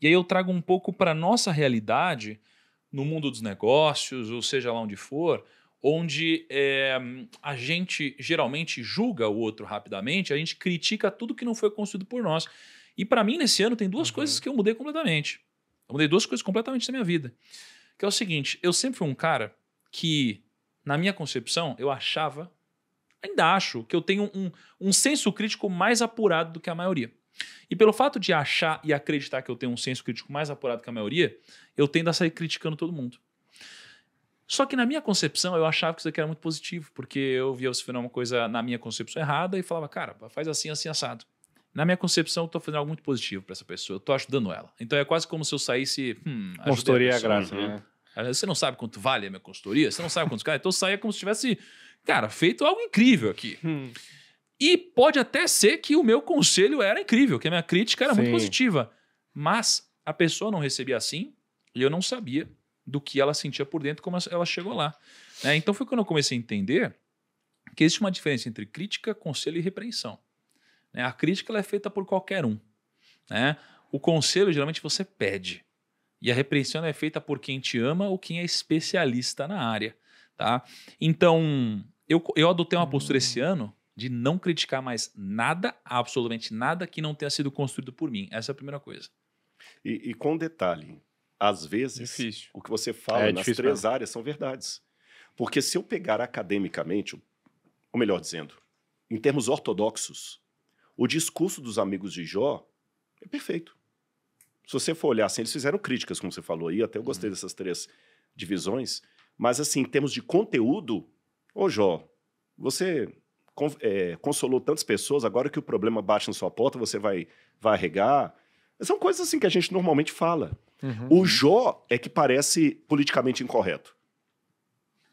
E aí eu trago um pouco para a nossa realidade no mundo dos negócios, ou seja lá onde for, onde é, a gente geralmente julga o outro rapidamente, a gente critica tudo que não foi construído por nós. E para mim, nesse ano, tem duas uhum. coisas que eu mudei completamente. Eu mudei duas coisas completamente da minha vida. Que é o seguinte, eu sempre fui um cara que, na minha concepção, eu achava, ainda acho, que eu tenho um, um senso crítico mais apurado do que a maioria. E pelo fato de achar e acreditar que eu tenho um senso crítico mais apurado que a maioria, eu tendo a sair criticando todo mundo. Só que na minha concepção, eu achava que isso aqui era muito positivo, porque eu via você fazendo uma coisa na minha concepção errada e falava, cara, faz assim, assim, assado. Na minha concepção, eu estou fazendo algo muito positivo para essa pessoa, eu estou ajudando ela. Então é quase como se eu saísse. Hum, consultoria é graça, uhum. né? Você não sabe quanto vale a minha consultoria, você não sabe quantos caras. Então saia como se tivesse, cara, feito algo incrível aqui. Hum. E pode até ser que o meu conselho era incrível, que a minha crítica era Sim. muito positiva. Mas a pessoa não recebia assim e eu não sabia do que ela sentia por dentro, como ela chegou lá. Né? Então foi quando eu comecei a entender que existe uma diferença entre crítica, conselho e repreensão. Né? A crítica é feita por qualquer um. Né? O conselho, geralmente, você pede. E a repreensão é feita por quem te ama ou quem é especialista na área. Tá? Então, eu, eu adotei uma postura esse hum. ano de não criticar mais nada, absolutamente nada, que não tenha sido construído por mim. Essa é a primeira coisa. E, e com detalhe, às vezes, difícil. o que você fala é, nas difícil, três né? áreas são verdades. Porque se eu pegar academicamente, ou melhor dizendo, em termos ortodoxos, o discurso dos amigos de Jó é perfeito. Se você for olhar assim, eles fizeram críticas, como você falou aí, até eu gostei uhum. dessas três divisões, mas assim, em termos de conteúdo, ô Jó, você é, consolou tantas pessoas, agora que o problema bate na sua porta, você vai, vai arregar. São coisas assim que a gente normalmente fala. Uhum. O Jó é que parece politicamente incorreto.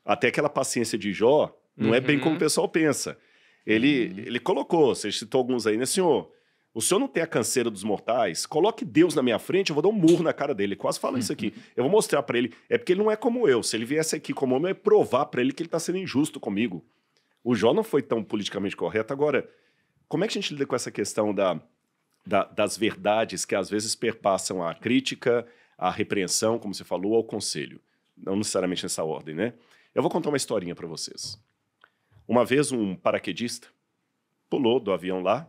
Até aquela paciência de Jó não uhum. é bem como o uhum. pessoal pensa. Ele, uhum. ele colocou, você citou alguns aí, né, senhor? O senhor não tem a canseira dos mortais? Coloque Deus na minha frente, eu vou dar um murro na cara dele. Ele quase fala isso aqui. Eu vou mostrar para ele. É porque ele não é como eu. Se ele viesse aqui como homem, eu ia provar para ele que ele está sendo injusto comigo. O Jó não foi tão politicamente correto. Agora, como é que a gente lida com essa questão da, da, das verdades que às vezes perpassam a crítica, a repreensão, como você falou, ao conselho? Não necessariamente nessa ordem, né? Eu vou contar uma historinha para vocês. Uma vez um paraquedista pulou do avião lá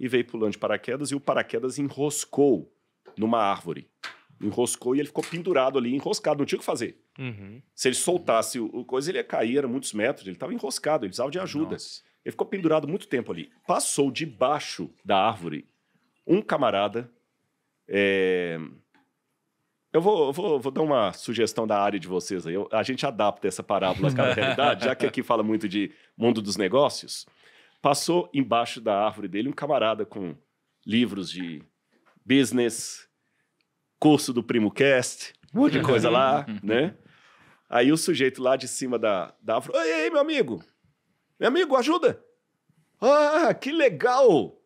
e veio pulando de paraquedas e o paraquedas enroscou numa árvore. Enroscou e ele ficou pendurado ali, enroscado, não tinha o que fazer. Uhum. Se ele soltasse o, coisa, ele ia cair, era muitos metros, ele estava enroscado, ele precisava de ajuda. Nossa. Ele ficou pendurado muito tempo ali. Passou debaixo da árvore um camarada. É... Eu vou, vou, vou, dar uma sugestão da área de vocês aí. Eu, a gente adapta essa parábola à realidade, já que aqui fala muito de mundo dos negócios. Passou embaixo da árvore dele um camarada com livros de business, curso do Primo Cast, um monte de coisa lá, né? Aí o sujeito lá de cima da, da Afro, ei, ei, meu amigo, meu amigo, ajuda. Ah, que legal!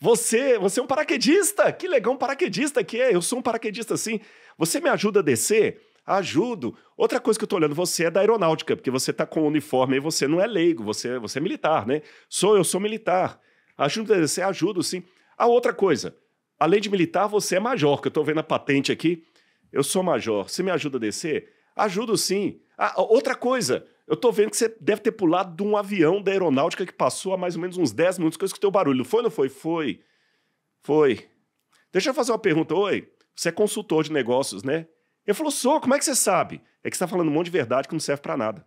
Você, você é um paraquedista, que legal, um paraquedista que é, eu sou um paraquedista assim. Você me ajuda a descer? Ajudo. Outra coisa que eu tô olhando, você é da aeronáutica, porque você tá com o uniforme e você não é leigo, você, você é militar, né? Sou, eu sou militar. Ajuda a descer? Ajudo sim. A outra coisa, Além de militar, você é major, que eu estou vendo a patente aqui. Eu sou major. Você me ajuda a descer? Ajudo sim. Ah, outra coisa, eu estou vendo que você deve ter pulado de um avião da aeronáutica que passou há mais ou menos uns 10 minutos que eu escutei o barulho. Foi ou não foi? Foi. Foi. Deixa eu fazer uma pergunta. Oi, você é consultor de negócios, né? Eu falou, sou, como é que você sabe? É que você está falando um monte de verdade que não serve para nada.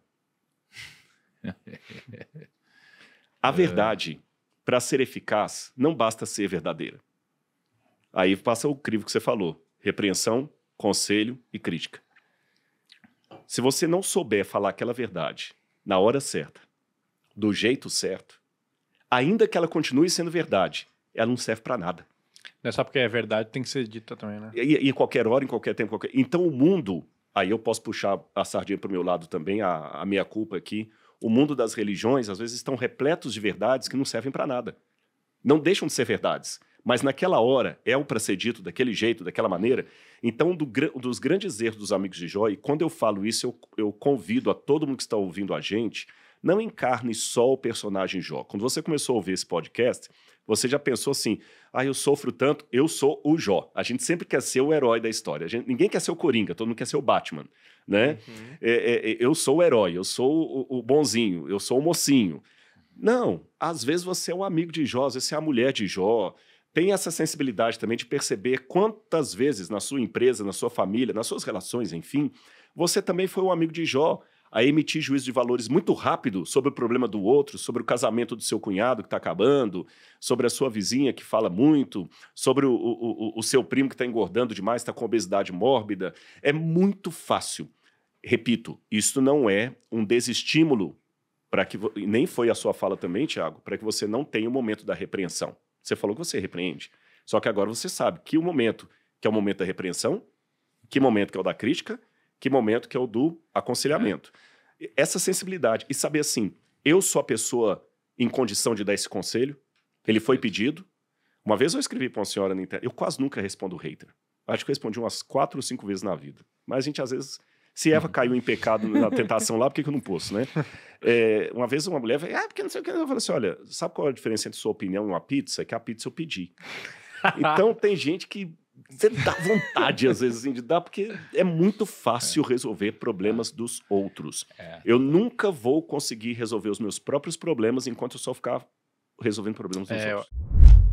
A verdade, para ser eficaz, não basta ser verdadeira. Aí passa o crivo que você falou: repreensão, conselho e crítica. Se você não souber falar aquela verdade na hora certa, do jeito certo, ainda que ela continue sendo verdade, ela não serve para nada. Não é só porque é verdade, tem que ser dita também, né? E, em qualquer hora, em qualquer tempo. Qualquer... Então o mundo, aí eu posso puxar a sardinha para o meu lado também, a, a minha culpa aqui. O mundo das religiões, às vezes, estão repletos de verdades que não servem para nada. Não deixam de ser verdades mas naquela hora é o para ser dito daquele jeito, daquela maneira. Então, do, dos grandes erros dos amigos de Jó, e quando eu falo isso, eu, eu convido a todo mundo que está ouvindo a gente, não encarne só o personagem Jó. Quando você começou a ouvir esse podcast, você já pensou assim: ah, eu sofro tanto, eu sou o Jó. A gente sempre quer ser o herói da história. Gente, ninguém quer ser o Coringa, todo mundo quer ser o Batman. Né? Uhum. É, é, é eu sou o herói, eu sou o, o bonzinho, eu sou o mocinho. Não, às vezes você é o amigo de Jó, às vezes você é a mulher de Jó, tem essa sensibilidade também de perceber quantas vezes na sua empresa, na sua família, nas suas relações, enfim, você também foi um amigo de Jó a emitir juízo de valores muito rápido sobre o problema do outro, sobre o casamento do seu cunhado que está acabando, sobre a sua vizinha que fala muito, sobre o, o, o seu primo que está engordando demais, está com obesidade mórbida. É muito fácil. Repito, isso não é um desestímulo para que nem foi a sua fala também, Tiago, para que você não tenha o momento da repreensão. Você falou que você repreende. Só que agora você sabe que o momento que é o momento da repreensão, que momento que é o da crítica, que momento que é o do aconselhamento. É. Essa sensibilidade e saber assim, eu sou a pessoa em condição de dar esse conselho, ele foi pedido. Uma vez eu escrevi para uma senhora na internet, eu quase nunca respondo hater. Acho que eu respondi umas quatro ou cinco vezes na vida. Mas a gente às vezes se Eva caiu em pecado na tentação lá, por que, que eu não posso, né? É, uma vez uma mulher falou, ah, porque não sei o que. Eu falei assim, olha, sabe qual é a diferença entre sua opinião e uma pizza? É que a pizza eu pedi. Então tem gente que você dá vontade, às vezes, assim, de dar, porque é muito fácil é. resolver problemas é. dos outros. É. Eu nunca vou conseguir resolver os meus próprios problemas enquanto eu só ficar resolvendo problemas dos é. outros.